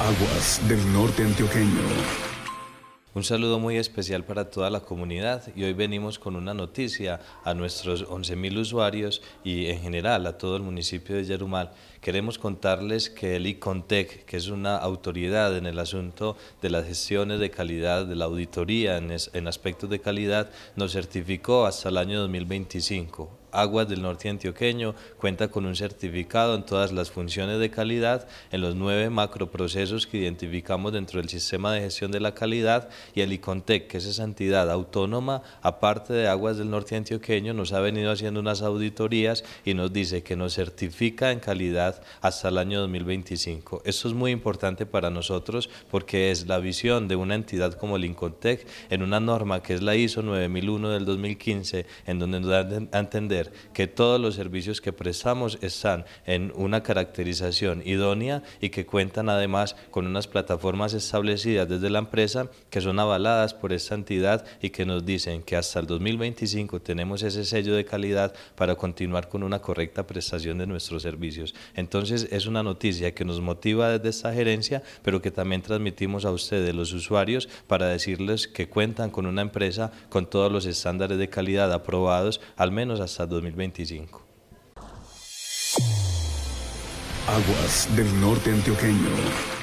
Aguas del norte antioqueño. Un saludo muy especial para toda la comunidad y hoy venimos con una noticia a nuestros 11.000 usuarios y en general a todo el municipio de Yerumal. Queremos contarles que el ICONTEC, que es una autoridad en el asunto de las gestiones de calidad, de la auditoría en aspectos de calidad, nos certificó hasta el año 2025. Aguas del Norte Antioqueño cuenta con un certificado en todas las funciones de calidad, en los nueve macroprocesos que identificamos dentro del sistema de gestión de la calidad y el ICONTEC, que es esa entidad autónoma, aparte de Aguas del Norte Antioqueño, nos ha venido haciendo unas auditorías y nos dice que nos certifica en calidad hasta el año 2025. Esto es muy importante para nosotros porque es la visión de una entidad como el ICONTEC en una norma que es la ISO 9001 del 2015, en donde nos dan que todos los servicios que prestamos están en una caracterización idónea y que cuentan además con unas plataformas establecidas desde la empresa que son avaladas por esta entidad y que nos dicen que hasta el 2025 tenemos ese sello de calidad para continuar con una correcta prestación de nuestros servicios. Entonces es una noticia que nos motiva desde esta gerencia, pero que también transmitimos a ustedes, los usuarios, para decirles que cuentan con una empresa con todos los estándares de calidad aprobados, al menos hasta 2025. Aguas del norte antioqueño.